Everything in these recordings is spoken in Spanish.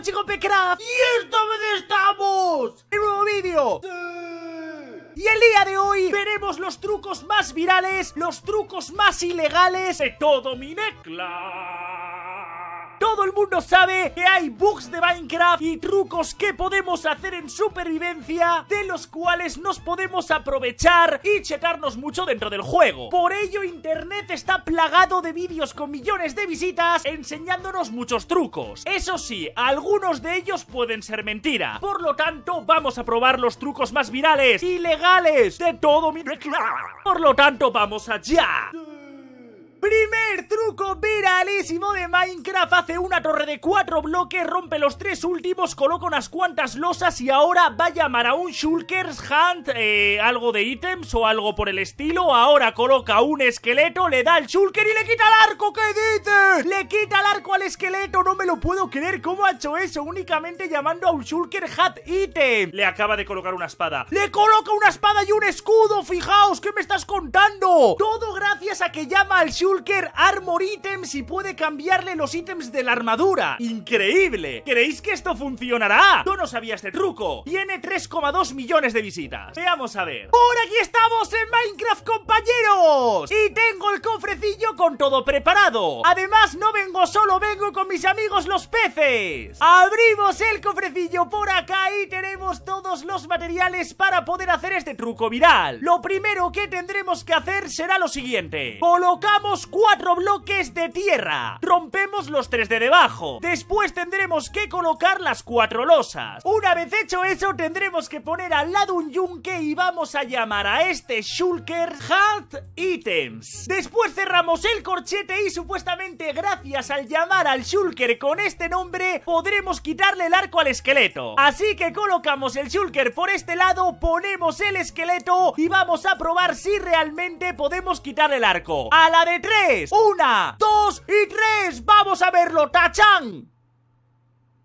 chico Pecraft Y esta donde estamos en un nuevo vídeo y el día de hoy veremos los trucos más virales, los trucos más ilegales de todo mi necla. Todo el mundo sabe que hay bugs de Minecraft y trucos que podemos hacer en supervivencia de los cuales nos podemos aprovechar y checarnos mucho dentro del juego. Por ello internet está plagado de vídeos con millones de visitas enseñándonos muchos trucos. Eso sí, algunos de ellos pueden ser mentira. Por lo tanto, vamos a probar los trucos más virales y legales de todo mi... Por lo tanto, vamos allá. Primer truco viralísimo de Minecraft Hace una torre de cuatro bloques Rompe los tres últimos, coloca unas cuantas losas Y ahora va a llamar a un shulker Hunt eh, Algo de ítems o algo por el estilo Ahora coloca un esqueleto, le da al Shulker Y le quita el arco, ¿qué dices? Le quita el arco al esqueleto, no me lo puedo creer ¿Cómo ha hecho eso? Únicamente llamando a un Shulker Hat, ítem Le acaba de colocar una espada Le coloca una espada y un escudo, fijaos ¿Qué me estás contando? Todo gracias a que llama al Shulker Shulker Armor Items y puede cambiarle los ítems de la armadura. ¡Increíble! ¿Creéis que esto funcionará? Yo no sabía este truco. Tiene 3,2 millones de visitas. Veamos a ver. ¡Por aquí estamos en Minecraft, compañeros! Y tengo el cofrecillo con todo preparado. Además, no vengo solo, vengo con mis amigos los peces. Abrimos el cofrecillo por acá y tenemos todos los materiales para poder hacer este truco viral. Lo primero que tendremos que hacer será lo siguiente. Colocamos cuatro bloques de tierra. Rompemos los tres de debajo. Después tendremos que colocar las cuatro losas. Una vez hecho eso, tendremos que poner al lado un yunque y vamos a llamar a este shulker Heart Items. Después cerramos el corchete y supuestamente gracias al llamar al shulker con este nombre, podremos quitarle el arco al esqueleto. Así que colocamos el shulker por este lado, ponemos el esqueleto y vamos a probar si realmente podemos quitar el arco. A la de tres. Una, dos y tres. Vamos a verlo, tachán!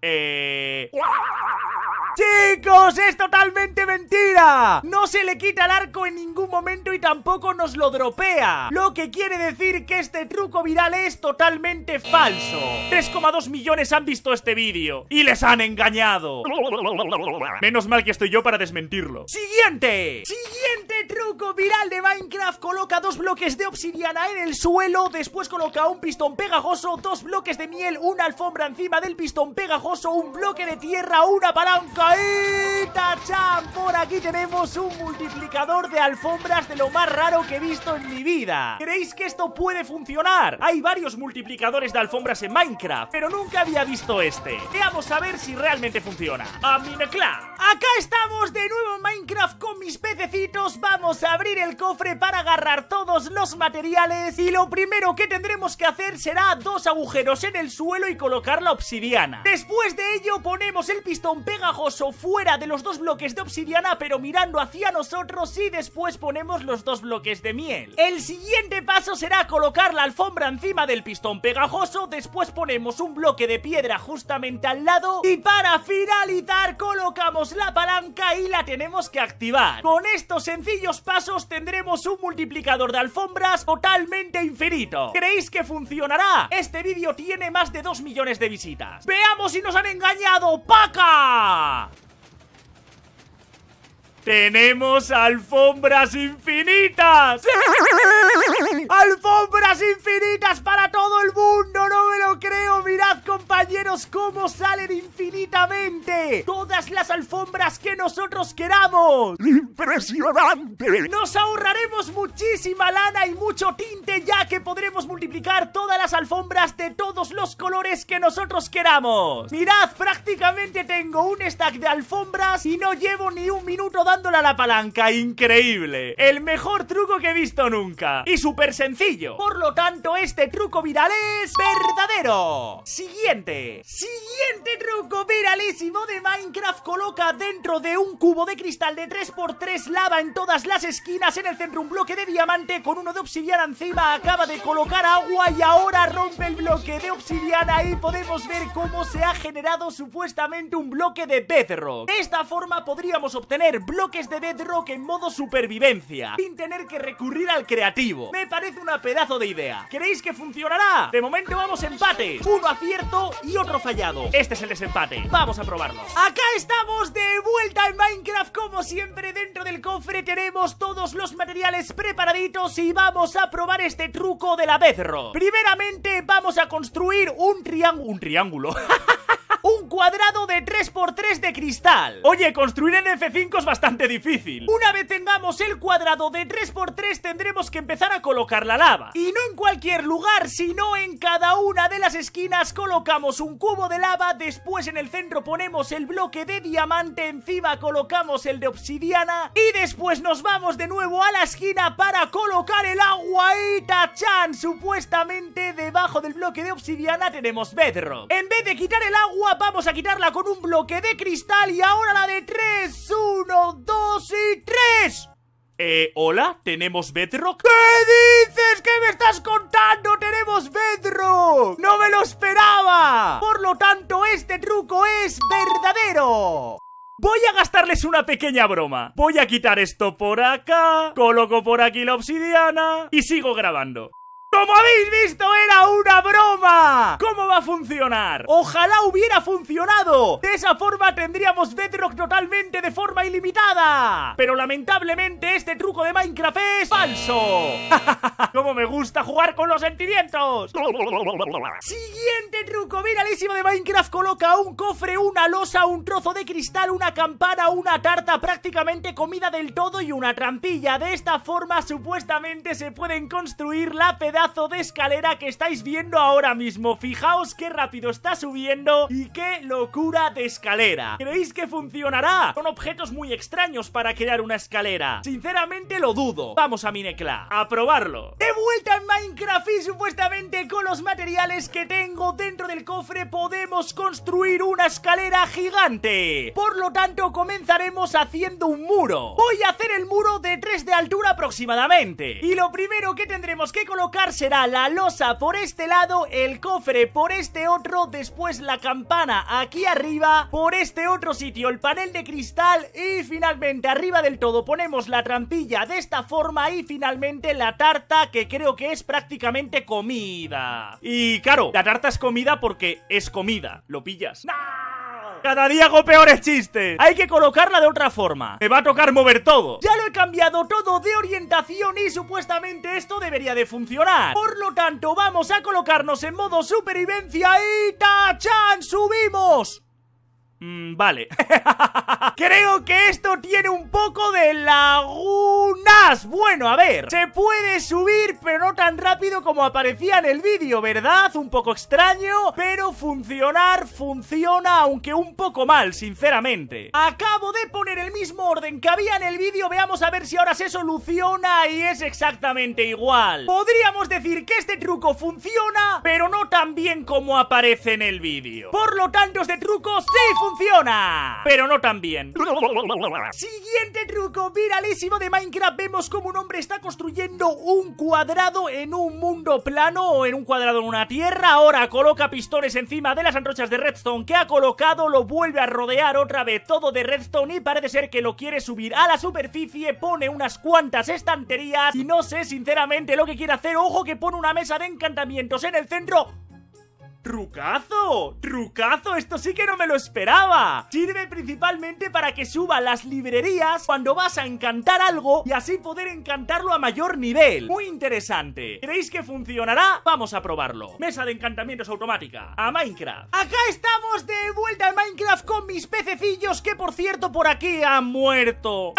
Eh... Chicos, es totalmente mentira No se le quita el arco en ningún momento y tampoco nos lo dropea Lo que quiere decir que este truco viral es totalmente falso 3,2 millones han visto este vídeo Y les han engañado Menos mal que estoy yo para desmentirlo Siguiente Siguiente truco viral de Minecraft coloca dos bloques de obsidiana en el suelo, después coloca un pistón pegajoso, dos bloques de miel, una alfombra encima del pistón pegajoso, un bloque de tierra, una palanca y tachán. Por aquí tenemos un multiplicador de alfombras de lo más raro que he visto en mi vida. ¿Creéis que esto puede funcionar? Hay varios multiplicadores de alfombras en Minecraft, pero nunca había visto este. Veamos a ver si realmente funciona. A mi Acá estamos de nuevo en Minecraft con mis pececitos Vamos a abrir el cofre para agarrar todos los materiales Y lo primero que tendremos que hacer será dos agujeros en el suelo y colocar la obsidiana Después de ello ponemos el pistón pegajoso fuera de los dos bloques de obsidiana Pero mirando hacia nosotros y después ponemos los dos bloques de miel El siguiente paso será colocar la alfombra encima del pistón pegajoso Después ponemos un bloque de piedra justamente al lado Y para finalizar colocamos la palanca y la tenemos que activar. Con estos sencillos pasos tendremos un multiplicador de alfombras totalmente infinito. ¿Creéis que funcionará? Este vídeo tiene más de 2 millones de visitas. ¡Veamos si nos han engañado! ¡Paca! ¡Tenemos alfombras infinitas! ¡Alfombras infinitas para todo el mundo! ¡No me lo creo! ¡Mirad, compañeros, cómo salen infinitamente! ¡Todas las alfombras que nosotros queramos! ¡Impresionante! ¡Nos ahorraremos muchísima lana y mucho tinte ya que podremos multiplicar todas las alfombras de todos los colores que nosotros queramos! ¡Mirad, prácticamente tengo un stack de alfombras y no llevo ni un minuto dándola a la palanca! ¡Increíble! ¡El mejor truco que he visto nunca! ¡Y super por lo tanto, este truco viral es verdadero. Siguiente. Siguiente truco realísimo de Minecraft coloca dentro de un cubo de cristal de 3x3 lava en todas las esquinas, en el centro un bloque de diamante con uno de obsidiana encima, acaba de colocar agua y ahora rompe el bloque de obsidiana y podemos ver cómo se ha generado supuestamente un bloque de bedrock. De esta forma podríamos obtener bloques de bedrock en modo supervivencia, sin tener que recurrir al creativo. Me parece una pedazo de idea. ¿Creéis que funcionará? De momento vamos empate. Uno acierto y otro fallado. Este es el desempate. Va Vamos a probarlo. Acá estamos de vuelta en Minecraft como siempre. Dentro del cofre tenemos todos los materiales preparaditos y vamos a probar este truco de la Bedrock. Primeramente vamos a construir un triángulo. Un triángulo. cuadrado de 3x3 de cristal. Oye, construir en F5 es bastante difícil. Una vez tengamos el cuadrado de 3x3 tendremos que empezar a colocar la lava. Y no en cualquier lugar, sino en cada una de las esquinas colocamos un cubo de lava, después en el centro ponemos el bloque de diamante, encima colocamos el de obsidiana y después nos vamos de nuevo a la esquina para colocar el agua y tachan. Supuestamente debajo del bloque de obsidiana tenemos bedrock. En vez de quitar el agua vamos a quitarla con un bloque de cristal y ahora la de 3, 1, 2 y 3. Eh, hola, ¿tenemos Bedrock? ¿Qué dices? ¿Qué me estás contando? ¡Tenemos Bedrock! ¡No me lo esperaba! Por lo tanto, este truco es verdadero. Voy a gastarles una pequeña broma. Voy a quitar esto por acá, coloco por aquí la obsidiana y sigo grabando. Como habéis visto, era una broma ¿Cómo va a funcionar? Ojalá hubiera funcionado De esa forma tendríamos Bedrock totalmente de forma ilimitada Pero lamentablemente este truco de Minecraft es falso Como me gusta jugar con los sentimientos Siguiente truco viralísimo de Minecraft Coloca un cofre, una losa, un trozo de cristal, una campana, una tarta Prácticamente comida del todo y una trampilla De esta forma supuestamente se pueden construir la pedal de escalera que estáis viendo ahora mismo. Fijaos qué rápido está subiendo y qué locura de escalera. ¿Creéis que funcionará? Son objetos muy extraños para crear una escalera. Sinceramente lo dudo. Vamos a Minecla a probarlo. De vuelta en Minecraft y supuestamente con los materiales que tengo dentro del cofre podemos construir una escalera gigante. Por lo tanto comenzaremos haciendo un muro. Voy a hacer el muro de 3 de altura aproximadamente. Y lo primero que tendremos que colocar será la losa por este lado, el cofre por este otro, después la campana aquí arriba, por este otro sitio el panel de cristal y finalmente arriba del todo ponemos la trampilla de esta forma y finalmente la tarta que creo que es prácticamente comida. Y claro, la tarta es comida porque es comida, lo pillas. ¡Nah! Cada día hago peores chistes. Hay que colocarla de otra forma. Me va a tocar mover todo. Ya lo he cambiado todo de orientación y supuestamente esto debería de funcionar. Por lo tanto, vamos a colocarnos en modo supervivencia y tachan, subimos. Mm, vale. Creo que esto tiene un poco de lagunas. Bueno, a ver. Se puede subir, pero no tan rápido como aparecía en el vídeo, ¿verdad? Un poco extraño, pero funcionar funciona, aunque un poco mal, sinceramente. Acabo de poner el mismo orden que había en el vídeo. Veamos a ver si ahora se soluciona y es exactamente igual. Podríamos decir que este truco funciona, pero no tan bien como aparece en el vídeo. Por lo tanto, este truco sí funciona, pero no tan bien Siguiente truco viralísimo de Minecraft. Vemos como un hombre está construyendo un cuadrado en un mundo plano o en un cuadrado en una tierra. Ahora coloca pistones encima de las antorchas de redstone que ha colocado. Lo vuelve a rodear otra vez todo de redstone y parece ser que lo quiere subir a la superficie. Pone unas cuantas estanterías y no sé sinceramente lo que quiere hacer. Ojo que pone una mesa de encantamientos en el centro. ¡Trucazo! ¡Trucazo! ¡Esto sí que no me lo esperaba! Sirve principalmente para que suba las librerías cuando vas a encantar algo y así poder encantarlo a mayor nivel. Muy interesante. ¿Creéis que funcionará? Vamos a probarlo. Mesa de encantamientos automática. A Minecraft. Acá estamos de vuelta en Minecraft con mis pececillos que por cierto por aquí han muerto.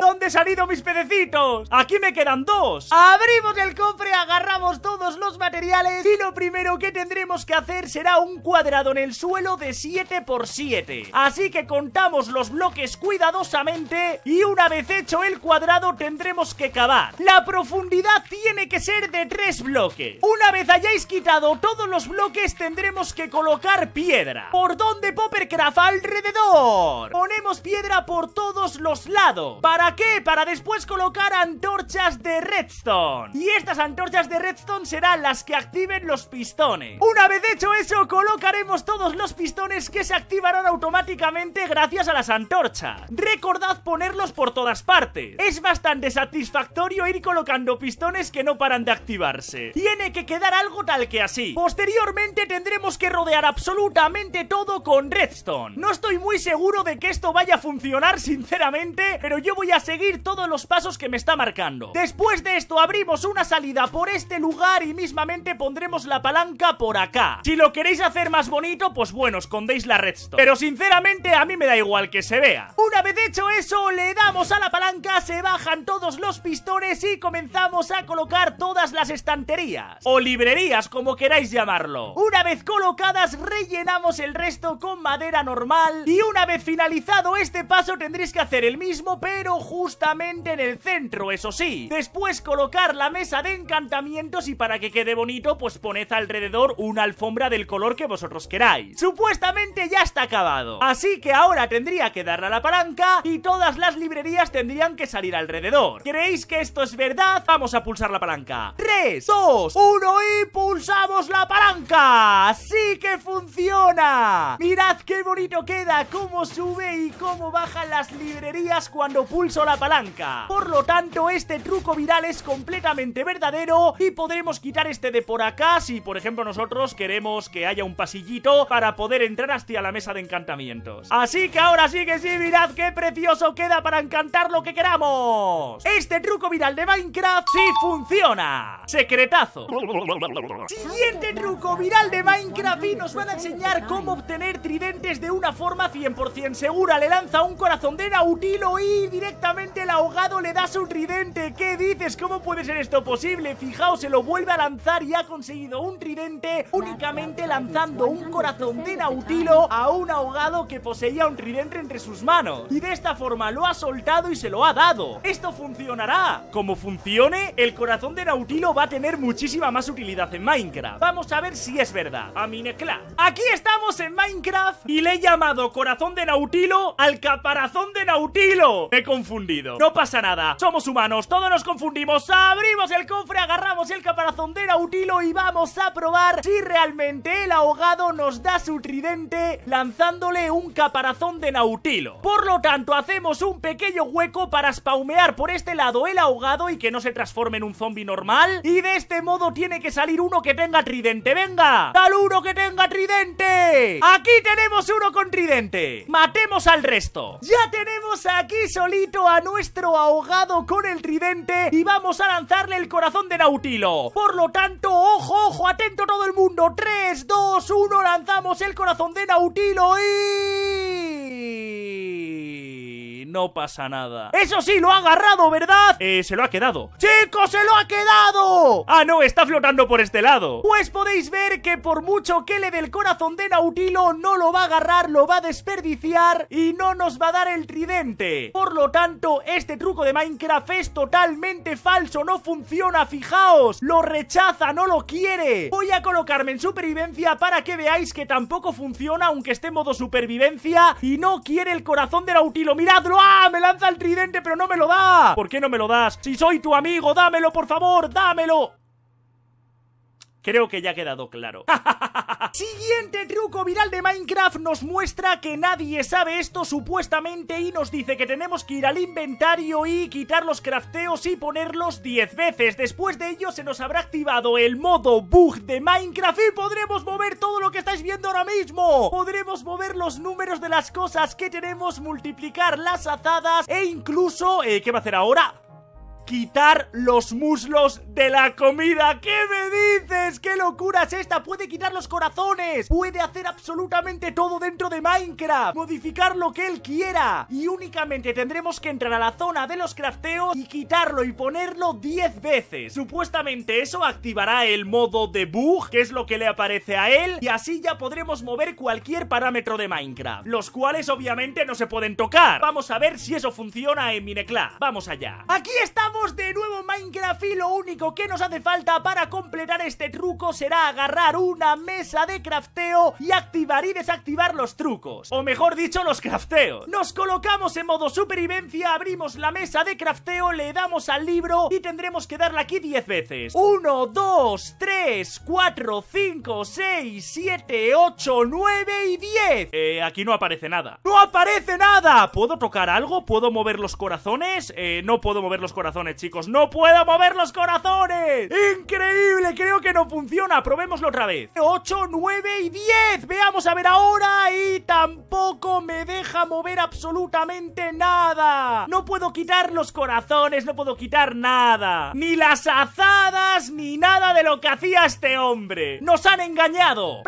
¿Dónde han ido mis pececitos? Aquí me quedan dos. Abrimos el cofre, agarramos todos los materiales y lo primero que tendré tenemos que hacer será un cuadrado en el suelo de 7 por 7 Así que contamos los bloques cuidadosamente y una vez hecho el cuadrado tendremos que cavar. La profundidad tiene que ser de 3 bloques. Una vez hayáis quitado todos los bloques tendremos que colocar piedra. ¿Por dónde Poppercraft? Alrededor. Ponemos piedra por todos los lados. ¿Para qué? Para después colocar antorchas de redstone. Y estas antorchas de redstone serán las que activen los pistones. Una vez hecho eso, colocaremos todos los pistones que se activarán automáticamente gracias a las antorchas. Recordad ponerlos por todas partes. Es bastante satisfactorio ir colocando pistones que no paran de activarse. Tiene que quedar algo tal que así. Posteriormente tendremos que rodear absolutamente todo con redstone. No estoy muy seguro de que esto vaya a funcionar, sinceramente, pero yo voy a seguir todos los pasos que me está marcando. Después de esto abrimos una salida por este lugar y mismamente pondremos la palanca por acá. Si lo queréis hacer más bonito, pues bueno, escondéis la redstone. Pero sinceramente a mí me da igual que se vea. Una vez hecho eso, le damos a la palanca, se bajan todos los pistones y comenzamos a colocar todas las estanterías. O librerías, como queráis llamarlo. Una vez colocadas, rellenamos el resto con madera normal. Y una vez finalizado este paso, tendréis que hacer el mismo, pero justamente en el centro, eso sí. Después colocar la mesa de encantamientos y para que quede bonito, pues poned alrededor un una alfombra del color que vosotros queráis. Supuestamente ya está acabado. Así que ahora tendría que darle a la palanca y todas las librerías tendrían que salir alrededor. ¿Creéis que esto es verdad? Vamos a pulsar la palanca. 3, 2, 1 y pulsamos la palanca. así que funciona! Mirad qué bonito queda, cómo sube y cómo bajan las librerías cuando pulso la palanca. Por lo tanto, este truco viral es completamente verdadero y podremos quitar este de por acá si, por ejemplo, nosotros queremos que haya un pasillito para poder entrar hasta la mesa de encantamientos. Así que ahora sí que sí, mirad qué precioso queda para encantar lo que queramos. Este truco viral de Minecraft sí funciona. Secretazo. Siguiente truco viral de Minecraft y nos van a enseñar cómo obtener tridentes de una forma 100% segura. Le lanza un corazón de Nautilo y directamente el ahogado le da su tridente. ¿Qué dices? ¿Cómo puede ser esto posible? Fijaos, se lo vuelve a lanzar y ha conseguido un tridente únicamente lanzando un corazón de Nautilo a un ahogado que poseía un tridente entre sus manos. Y de esta forma lo ha soltado y se lo ha dado. Esto funcionará. Como funcione, el corazón de Nautilo va a tener muchísima más utilidad en Minecraft. Vamos a ver si es verdad. A necla Aquí estamos en Minecraft y le he llamado corazón de Nautilo al caparazón de Nautilo. Me he confundido. No pasa nada. Somos humanos, todos nos confundimos. Abrimos el cofre, agarramos el caparazón de Nautilo y vamos a probar si realmente el ahogado nos da su tridente lanzándole un caparazón de nautilo. Por lo tanto, hacemos un pequeño hueco para spaumear por este lado el ahogado y que no se transforme en un zombie normal. Y de este modo tiene que salir uno que tenga tridente. ¡Venga! ¡Tal uno que tenga tridente! ¡Aquí tenemos uno con tridente! ¡Matemos al resto! Ya tenemos aquí solito a nuestro ahogado con el tridente y vamos a lanzarle el corazón de nautilo. Por lo tanto, ojo, ojo, atento todo el mundo. 3, 2, 1, lanzamos el corazón de Nautilo y no pasa nada. ¡Eso sí, lo ha agarrado, ¿verdad? Eh, se lo ha quedado. ¡Chicos, se lo ha quedado! ¡Ah, no! Está flotando por este lado. Pues podéis ver que por mucho que le dé el corazón de Nautilo, no lo va a agarrar, lo va a desperdiciar y no nos va a dar el tridente. Por lo tanto, este truco de Minecraft es totalmente falso, no funciona, fijaos. Lo rechaza, no lo quiere. Voy a colocarme en supervivencia para que veáis que tampoco funciona, aunque esté en modo supervivencia y no quiere el corazón de Nautilo. ¡Mirad, ¡Me lanza el tridente, pero no me lo da! ¿Por qué no me lo das? ¡Si soy tu amigo, dámelo, por favor! ¡Dámelo! Creo que ya ha quedado claro. Siguiente truco viral de Minecraft nos muestra que nadie sabe esto supuestamente y nos dice que tenemos que ir al inventario y quitar los crafteos y ponerlos 10 veces. Después de ello se nos habrá activado el modo bug de Minecraft y podremos mover todo lo que estáis viendo ahora mismo. Podremos mover los números de las cosas que tenemos, multiplicar las azadas e incluso... Eh, ¿Qué va a hacer ahora? quitar los muslos de la comida. ¿Qué me dices? ¡Qué locura es esta! Puede quitar los corazones. Puede hacer absolutamente todo dentro de Minecraft. Modificar lo que él quiera. Y únicamente tendremos que entrar a la zona de los crafteos y quitarlo y ponerlo 10 veces. Supuestamente eso activará el modo de bug, que es lo que le aparece a él. Y así ya podremos mover cualquier parámetro de Minecraft. Los cuales obviamente no se pueden tocar. Vamos a ver si eso funciona en Minecraft. Vamos allá. ¡Aquí estamos! de nuevo Minecraft y lo único que nos hace falta para completar este truco será agarrar una mesa de crafteo y activar y desactivar los trucos, o mejor dicho los crafteos. Nos colocamos en modo supervivencia, abrimos la mesa de crafteo, le damos al libro y tendremos que darle aquí 10 veces. 1, 2, 3, 4, 5, 6, 7, 8, 9 y 10. Eh, aquí no aparece nada. ¡No aparece nada! ¿Puedo tocar algo? ¿Puedo mover los corazones? Eh, no puedo mover los corazones chicos. ¡No puedo mover los corazones! ¡Increíble! Creo que no funciona. Probémoslo otra vez. 8, 9 y 10. Veamos a ver ahora. Y tampoco me deja mover absolutamente nada. No puedo quitar los corazones, no puedo quitar nada. Ni las azadas, ni nada de lo que hacía este hombre. Nos han engañado.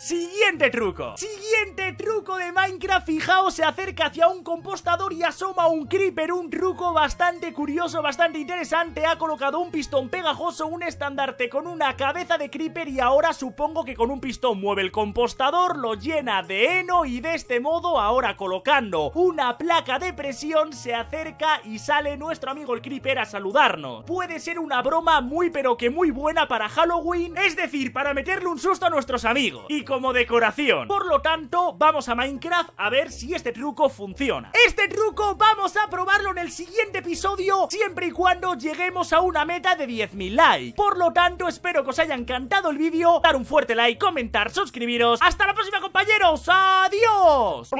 Siguiente truco Siguiente truco de Minecraft Fijaos, se acerca hacia un compostador y asoma un creeper Un truco bastante curioso, bastante interesante Ha colocado un pistón pegajoso, un estandarte con una cabeza de creeper Y ahora supongo que con un pistón mueve el compostador, lo llena de heno Y de este modo ahora colocando una placa de presión se acerca y sale nuestro amigo el creeper a saludarnos Puede ser una broma muy pero que muy buena para Halloween Es decir, para meterle un susto a nuestros amigos y como decoración. Por lo tanto, vamos a Minecraft a ver si este truco funciona. Este truco vamos a probarlo en el siguiente episodio, siempre y cuando lleguemos a una meta de 10.000 likes. Por lo tanto, espero que os haya encantado el vídeo, dar un fuerte like, comentar, suscribiros. ¡Hasta la próxima, compañeros! ¡Adiós!